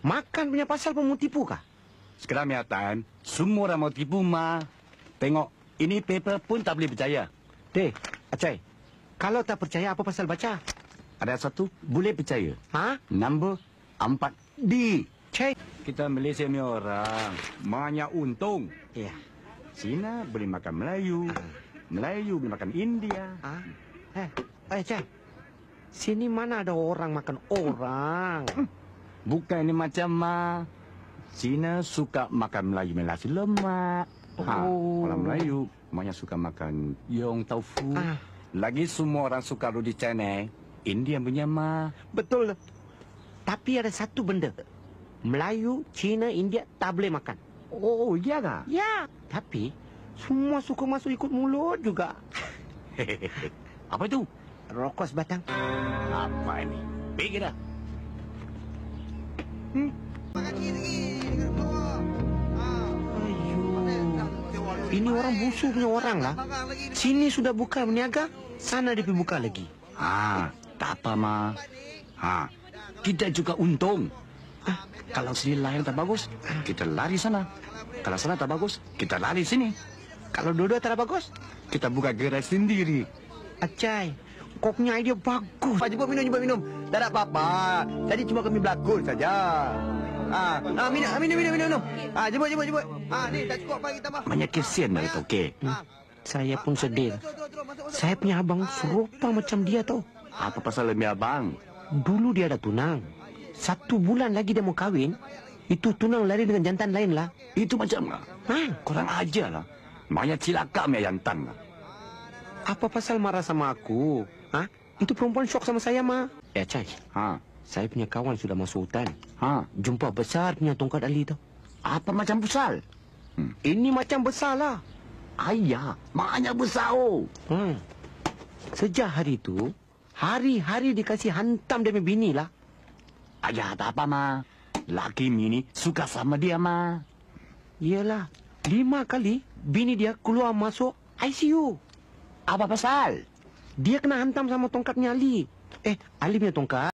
Makan punya pasal pun mau tipu kah? Sekarang ni Atan, semua orang mau tipu, Ma. Tengok, ini paper pun tak boleh percaya. Teh, Acai, kalau tak percaya apa pasal baca? Ada satu, boleh percaya. Ha? Nombor empat d Cek. Kita Malaysia ni orang, banyak untung. Ya. Yeah. Cina boleh makan Melayu. Uh. Melayu boleh makan India. Ha? Eh, eh, Cek. Sini mana ada orang makan orang? Hmm. Bukan ini macam ma. Cina suka makan Melayu dengan nasi lemak. Ha, oh. Ha, orang Melayu, banyak suka makan yong tofu. Ah. Lagi semua orang suka rodi canai. India punya ma. Betul. Tapi ada satu benda. Melayu, Cina, India tak boleh makan. Oh, iya ke? Ya. Tapi, semua suka masuk ikut mulut juga. Apa itu? Rokos batang. Apa ini? Pergi dah. Hmm? Ini orang busuk punya orang lah. Sini sudah buka berniaga, sana dia buka lagi. Ha, tak apa ma. Ha, kita juga untung. Ha, kalau sini lain tak bagus, kita lari sana. Kalau sana tak bagus, kita lari sini. Kalau dua-dua tak bagus, kita buka gerai sendiri. Acai. Kau punya idea bagus. Pak jemput minum, jemput minum. Tak ada apa-apa. Tadi cuma kami berlakon saja. Ah, ah minum, minum, minum, minum. minum. Ah, jemput, jemput, jemput. Ah, ni dah cukup pagi tambah. Banyak kesian dah ha. itu, okey. Saya pun sedih. Saya punya abang serupa macam dia tau. Apa pasal lemi abang? Dulu dia ada tunang. Satu bulan lagi dia mau kahwin. Itu tunang lari dengan jantan lain lah. Itu macam lah. Ha? Korang aja lah. Banyak cilaka punya jantan lah. Apa pasal marah sama aku? Ha? Itu perempuan syok sama saya, Ma. Ya, Chai. Ha? Saya punya kawan sudah masuk hutan. Ha? Jumpa besar punya tongkat Ali tu. Apa macam besar? Hmm. Ini macam besar lah. Ayah, maknya besar, oh. Ha. Sejak hari itu, hari-hari dikasih hantam demi bini lah. Ayah, tak apa, Ma. Laki mini suka sama dia, Ma. Yelah, lima kali bini dia keluar masuk ICU. Apa pasal? Dia kena hantam sama tongkat ni Ali. Eh, Ali punya tongkat.